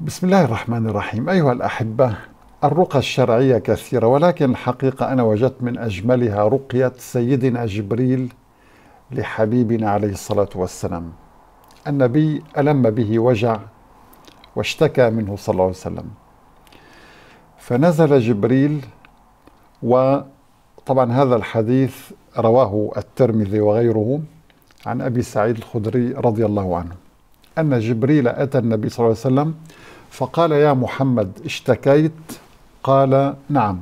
بسم الله الرحمن الرحيم أيها الأحبة الرقى الشرعية كثيرة ولكن الحقيقة أنا وجدت من أجملها رقية سيدنا جبريل لحبيبنا عليه الصلاة والسلام النبي ألم به وجع واشتكى منه صلى الله عليه وسلم فنزل جبريل وطبعا هذا الحديث رواه الترمذي وغيره عن أبي سعيد الخدري رضي الله عنه أن جبريل أتى النبي صلى الله عليه وسلم فقال يا محمد اشتكيت قال نعم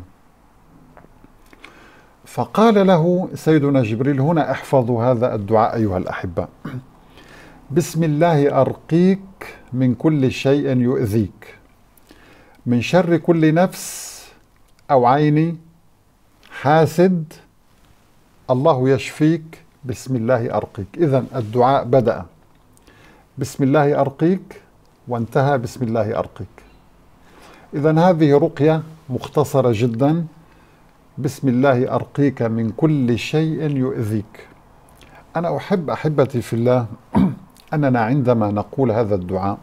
فقال له سيدنا جبريل هنا احفظوا هذا الدعاء أيها الأحبة بسم الله أرقيك من كل شيء يؤذيك من شر كل نفس أو عيني حاسد الله يشفيك بسم الله أرقيك إذا الدعاء بدأ بسم الله أرقيك وانتهى بسم الله أرقيك إذا هذه رقية مختصرة جدا بسم الله أرقيك من كل شيء يؤذيك أنا أحب أحبتي في الله أننا عندما نقول هذا الدعاء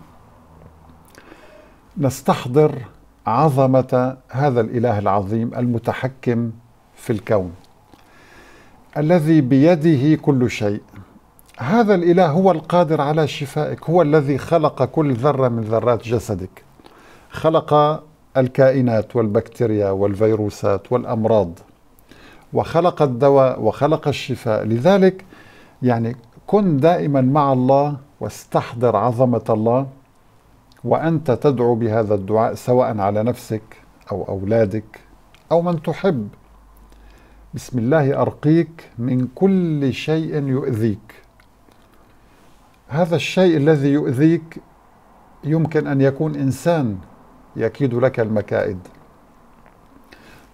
نستحضر عظمة هذا الإله العظيم المتحكم في الكون الذي بيده كل شيء هذا الإله هو القادر على شفائك هو الذي خلق كل ذرة من ذرات جسدك خلق الكائنات والبكتيريا والفيروسات والأمراض وخلق الدواء وخلق الشفاء لذلك يعني كن دائما مع الله واستحضر عظمة الله وأنت تدعو بهذا الدعاء سواء على نفسك أو أولادك أو من تحب بسم الله أرقيك من كل شيء يؤذيك هذا الشيء الذي يؤذيك يمكن أن يكون إنسان يكيد لك المكائد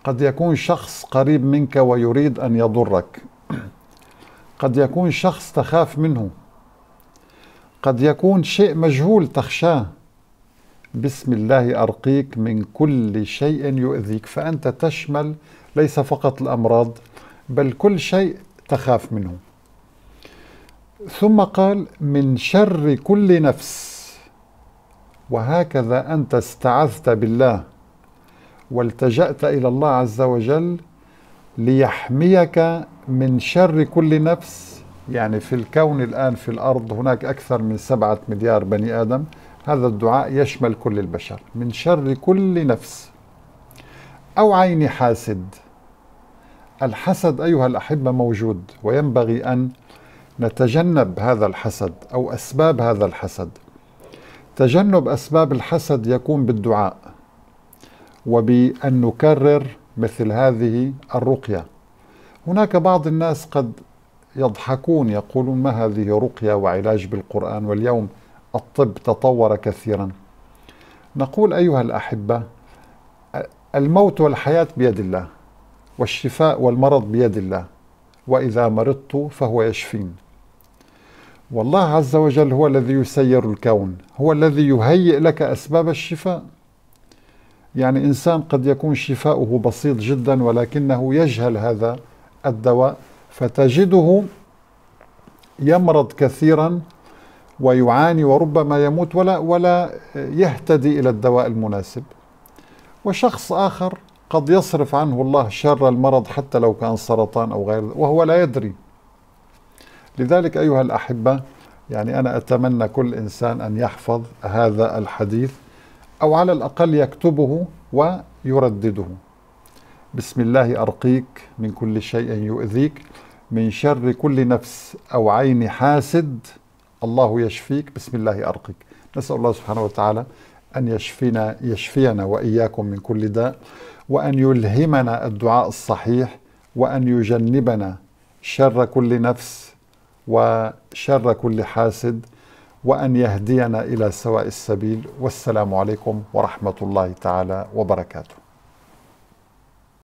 قد يكون شخص قريب منك ويريد أن يضرك قد يكون شخص تخاف منه قد يكون شيء مجهول تخشاه بسم الله أرقيك من كل شيء يؤذيك فأنت تشمل ليس فقط الأمراض بل كل شيء تخاف منه ثم قال من شر كل نفس وهكذا أنت استعذت بالله والتجأت إلى الله عز وجل ليحميك من شر كل نفس يعني في الكون الآن في الأرض هناك أكثر من سبعة مليار بني آدم هذا الدعاء يشمل كل البشر من شر كل نفس أو عين حاسد الحسد أيها الأحبة موجود وينبغي أن نتجنب هذا الحسد أو أسباب هذا الحسد تجنب أسباب الحسد يكون بالدعاء وبأن نكرر مثل هذه الرقية هناك بعض الناس قد يضحكون يقولون ما هذه رقية وعلاج بالقرآن واليوم الطب تطور كثيرا نقول أيها الأحبة الموت والحياة بيد الله والشفاء والمرض بيد الله وإذا مرضت فهو يشفين والله عز وجل هو الذي يسير الكون هو الذي يهيئ لك أسباب الشفاء يعني إنسان قد يكون شفاؤه بسيط جدا ولكنه يجهل هذا الدواء فتجده يمرض كثيرا ويعاني وربما يموت ولا ولا يهتدي الى الدواء المناسب. وشخص اخر قد يصرف عنه الله شر المرض حتى لو كان سرطان او غير وهو لا يدري. لذلك أيها الأحبة يعني أنا أتمنى كل إنسان أن يحفظ هذا الحديث أو على الأقل يكتبه ويردده بسم الله أرقيك من كل شيء يؤذيك من شر كل نفس أو عين حاسد الله يشفيك بسم الله أرقيك نسأل الله سبحانه وتعالى أن يشفينا يشفينا وإياكم من كل داء وأن يلهمنا الدعاء الصحيح وأن يجنبنا شر كل نفس وشر كل حاسد وأن يهدينا إلى سواء السبيل والسلام عليكم ورحمة الله تعالى وبركاته